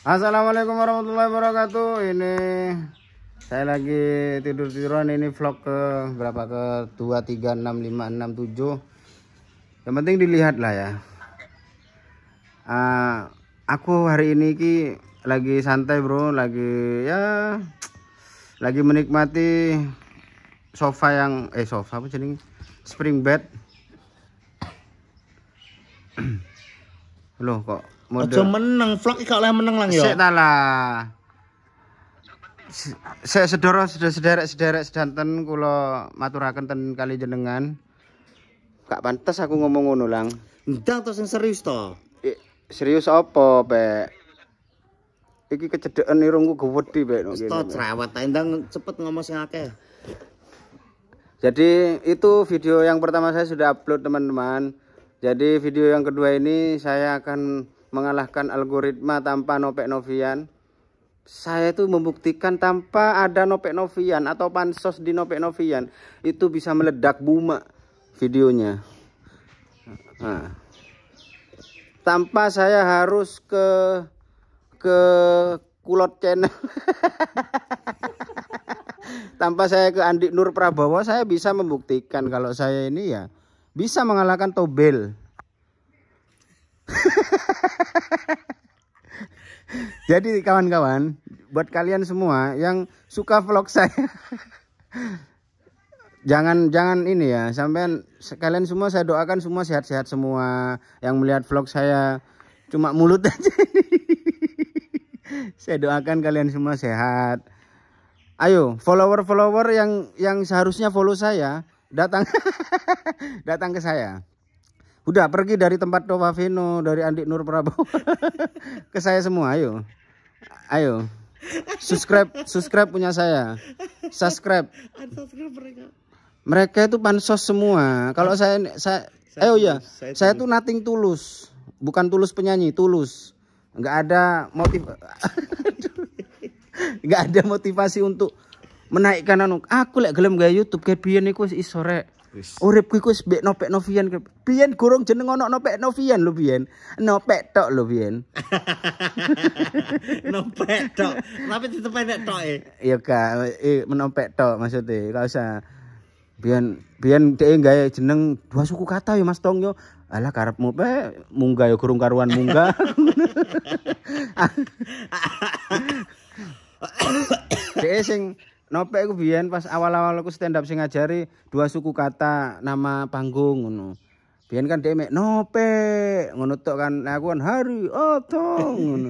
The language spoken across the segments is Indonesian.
Assalamualaikum warahmatullahi wabarakatuh. Ini saya lagi tidur-tiduran ini vlog ke berapa ke 236567. Yang penting dilihat lah ya. Uh, aku hari ini ki lagi santai bro, lagi ya lagi menikmati sofa yang eh sofa apa jadi spring bed. Loh kok Mode. Aja meneng, vlog iki oleh meneng lang ya. Sik ta lah. Sik sedoro sederek-sederek sedanten kula maturaken ten kali jenengan. Kak pantes aku ngomong ngono lang. Ndang to sing serius to. serius apa, Pak? Iki kecedeken irungku gewedi, Pak. Wis to cerewet ta, ndang cepet ngomong sing akeh. Jadi itu video yang pertama saya sudah upload teman-teman. Jadi video yang kedua ini saya akan mengalahkan algoritma tanpa nopek novian saya itu membuktikan tanpa ada nopek novian atau pansos di nopek novian itu bisa meledak buma videonya nah, tanpa saya harus ke ke kulot channel tanpa saya ke andik Nur Prabowo saya bisa membuktikan kalau saya ini ya bisa mengalahkan Tobel Jadi kawan-kawan, buat kalian semua yang suka vlog saya, jangan jangan ini ya, sampean kalian semua saya doakan semua sehat-sehat semua. Yang melihat vlog saya cuma mulut aja. saya doakan kalian semua sehat. Ayo, follower-follower yang yang seharusnya follow saya, datang datang ke saya. Udah pergi dari tempat vino dari andik Nur Prabowo ke saya semua, ayo. Ayo. Subscribe, subscribe punya saya. Subscribe. mereka. Mereka itu pansos semua. Kalau saya saya, saya eh oh ya, saya, saya tuh nating tulus. Bukan tulus penyanyi, tulus. Enggak ada motif Enggak ada motivasi untuk menaikkan anu. Aku lek gelem gaya YouTube kayak biyen iku iso rek. wis. Uripku iku wis nopek novian. Pian gurung jeneng ono nopek novian lho pian. Nopek tok lho pian. nopek tok. Tapi ditepenek tok e. Iya ka, menopek tok maksud e. Ka usah. Pian pian dhewe gawe jeneng dua suku kata ya Mas Tong yo. Alah karepmu pe munggah yo gurung karuan munggah. Dhewe sing Nope aku biyen pas awal-awal aku stand up sing ngajari dua suku kata nama panggung ngono. Biyen kan dhewe mek nope ngono tok kan aku kan hari otong ngono.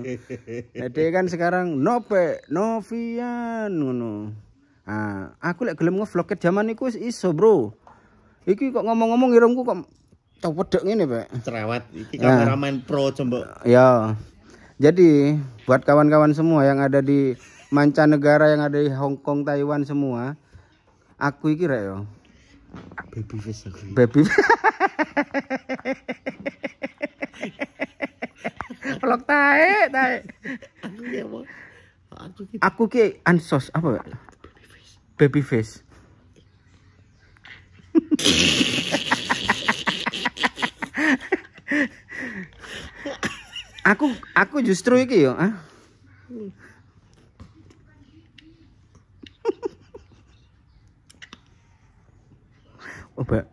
Nah, dia kan sekarang nope Novian ngono. Nah, aku lek gelem ngevlog zaman itu iso, Bro. Iki kok ngomong-ngomong irungku kok tau pedek ngene, Pak. Cerewet. Iki ah. kameramen pro coba. Ya. Jadi buat kawan-kawan semua yang ada di mancanegara yang ada di Hong Kong, Taiwan semua. Aku iki rek yo. Baby face aku. Baby. Pelok tae, tae. Aku ki ansos apa? Baby face. aku aku justru iki yo, ah. Oba. Oh,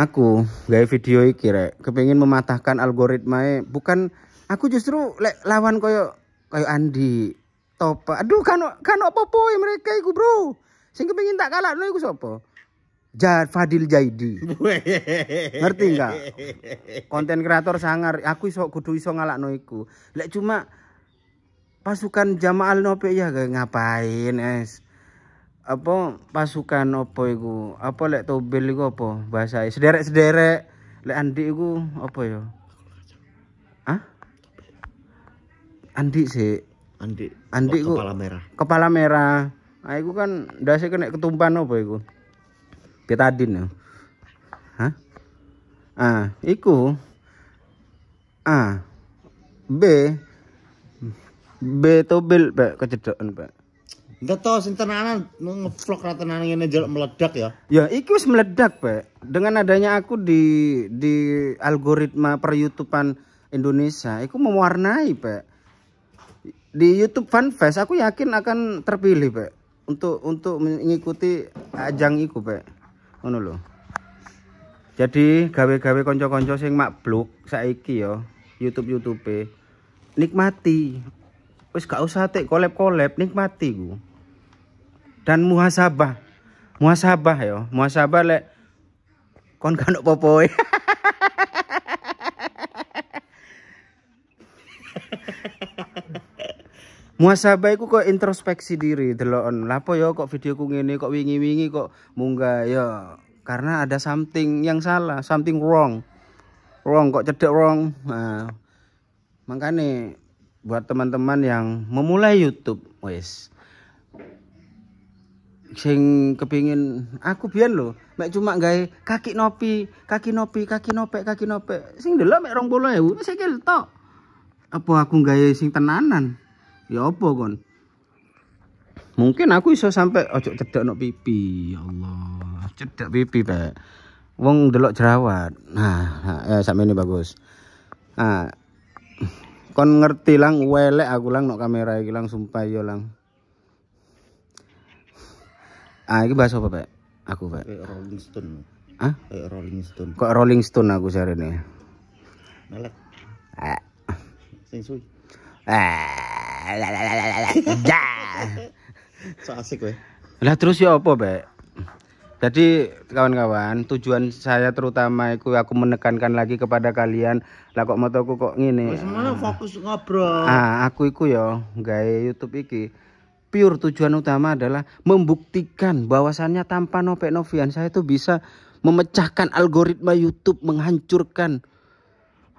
aku gawe video iki rek, kepengin mematahkan algoritmae, bukan aku justru lek lawan koyo koyo Andi Topa. Aduh kan kan opo-opo ya mereka iku, Bro. Sing kepengin tak kalakno iku sapa? Jad Fadil Jaidi. Ngerti enggak? Konten kreator sangar, aku iso kudu iso ngalakno iku. Lek cuma pasukan Jamaal Nope ya ngapain es? apa pasukan apa iku apa lek tobel iku apa bahasa sederek-sederek lek andi iku apa yo ya? ah Andi sih Andi Andi oh, kepala merah kepala merah nah, kan ah iku kan dasi kena ketumpan apa iku betadin ya ah ah iku A B B tobel pak kecedokan pak tau sing tenanan ngevlog ra tenan ngene meledak ya. Ya, iki wis meledak, Pak. Dengan adanya aku di di algoritma per YouTubean Indonesia, iku mewarnai, Pak. Di YouTube FanFest aku yakin akan terpilih, Pak. Untuk untuk mengikuti ajang iku, Pak. Ngono lho. Jadi gawe-gawe konco-konco sing makbluk saiki ya, YouTube-YouTube nikmati. Wis gak usah tek kolab-kolab, nikmati gue dan muhasabah muhasabah yo muhasabah lek kon kanuk popoi muhasabah iku kok introspeksi diri delokon lapo yo kok videoku ngene kok wingi-wingi kok munggah yo karena ada something yang salah something wrong wrong kok cedek wrong nah, makanya buat teman-teman yang memulai YouTube wes sing kepingin aku biar lo mek cuma gay kaki nopi kaki nopi kaki nopek kaki nopek sing delok mek rong bolong ya, saya kira tok apa aku gay sing tenanan ya apa kon mungkin aku iso sampai ojo cedak no pipi ya Allah cedak pipi pak wong delok jerawat nah, nah eh, sama ini bagus nah kon ngerti lang welek aku lang nok kamera iki lang sumpah yo iya, lang Ah, ini bahas apa, Pak? Aku, Pak. Kayak Rolling Stone. Hah? Kayak Rolling Stone. Kok Rolling Stone aku sehari ini? Melek. Ah. Sing suwi. Ah. so asik, pak. Lah terus ya apa, Pak? Jadi kawan-kawan, tujuan saya terutama itu aku menekankan lagi kepada kalian, lah kok motoku kok ngene. Wis ah. fokus ngobrol. Ah, aku iku ya gawe YouTube iki pure tujuan utama adalah membuktikan bahwasannya tanpa Nopek Novian saya itu bisa memecahkan algoritma YouTube menghancurkan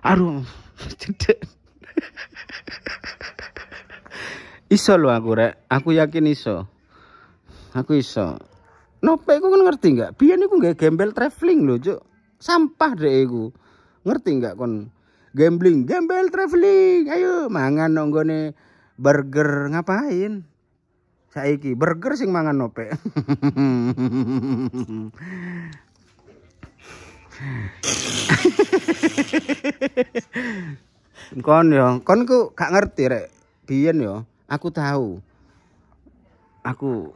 aduh iso lo aku rek aku yakin iso aku iso Nopek aku kan ngerti nggak biar aku nggak gembel traveling loh cuk sampah deh aku ngerti nggak kon gambling gembel traveling ayo mangan nonggone burger ngapain saiki burger sing mangan nope kon yo kon ku gak ngerti rek biyen yo aku tahu aku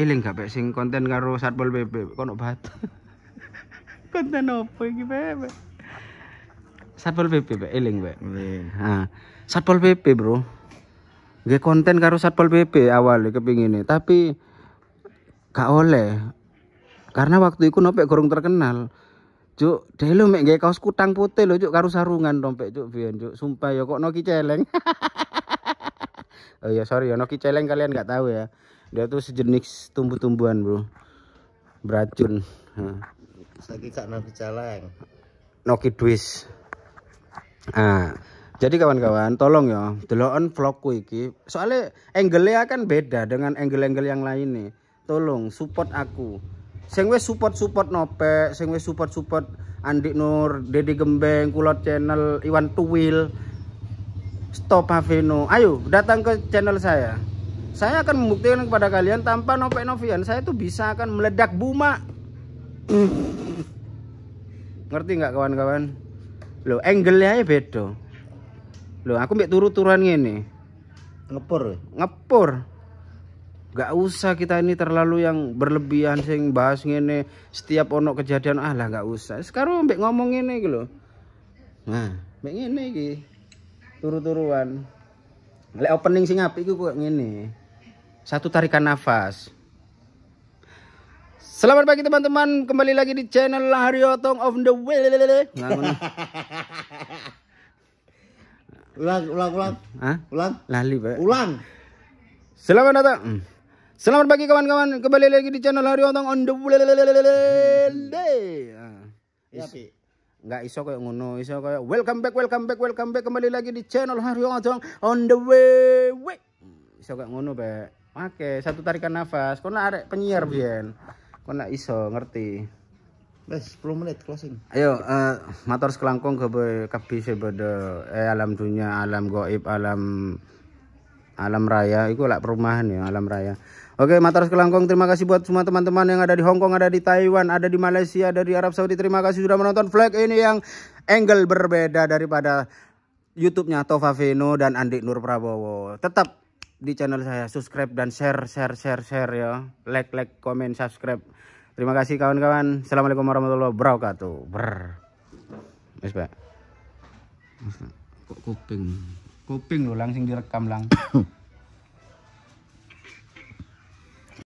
eling gak pek sing konten karo satpol pp Kon obat. konten opo iki pep satpol pp pek eling pek ha satpol pp bro gak konten karo Satpol PP awalnya kepingin tapi gak oleh karena waktu itu nopek gorong terkenal Cuk, lo mek gak kaos kutang putih lo cuk karo sarungan dompet cuk biar cuk. Sumpah ya kok Noki celeng. oh ya sorry ya Noki celeng kalian gak tahu ya. Dia tuh sejenis tumbuh-tumbuhan, Bro. Beracun. lagi kak Noki celeng. Noki twist Ah, jadi kawan-kawan, tolong ya, deloken vlogku iki. Soalnya angle-nya kan beda dengan angle-angle yang lain nih. Tolong support aku. Sing wis support-support Nope, sing wis support-support Andi Nur, Dedi Gembeng, Kulot Channel, Iwan Tuwil, Stop Hafino. Ayo, datang ke channel saya. Saya akan membuktikan kepada kalian tanpa Nope Novian, saya tuh bisa akan meledak buma. Ngerti nggak kawan-kawan? Lo angle-nya beda. Loh, aku mbek turu-turuan ngene. Ngepur. Ngepur. Gak usah kita ini terlalu yang berlebihan sing bahas ngene setiap ono kejadian ah lah gak usah. Sekarang mbek ngomong ngene iki lho. Nah, mbek ngene iki. Turu-turuan. Lek opening sing apik iku kok ngene. Satu tarikan nafas. Selamat pagi teman-teman, kembali lagi di channel Otong of the Way. Ulang, ulang, ulang. Hah? Ulang. Lali, Pak. Ulang. Selamat datang. Selamat pagi kawan-kawan. Kembali lagi di channel Hari Otong on the day. Ya, Pi. iso kayak ngono, iso kayak welcome back, welcome back, welcome back kembali lagi di channel Hari Otong on the way. way. Iso kayak ngono, Pak. Oke, satu tarikan nafas. Kau nak arek penyiar, Bian. Kau nak iso, ngerti. Wes 10 menit closing. Ayo uh, eh, motor sekelangkung ke kabeh sebeda eh alam dunia, alam goib, alam alam raya itu lah perumahan ya alam raya oke motor kelangkong terima kasih buat semua teman-teman yang ada di Hongkong, ada di Taiwan ada di Malaysia ada di Arab Saudi terima kasih sudah menonton flag ini yang angle berbeda daripada YouTube-nya Tova Veno dan Andik Nur Prabowo tetap di channel saya subscribe dan share share share share ya like like comment, subscribe Terima kasih kawan-kawan. Assalamualaikum warahmatullahi wabarakatuh. Ber. Mas, Pak. Kuping. Kuping lo langsung direkam lang.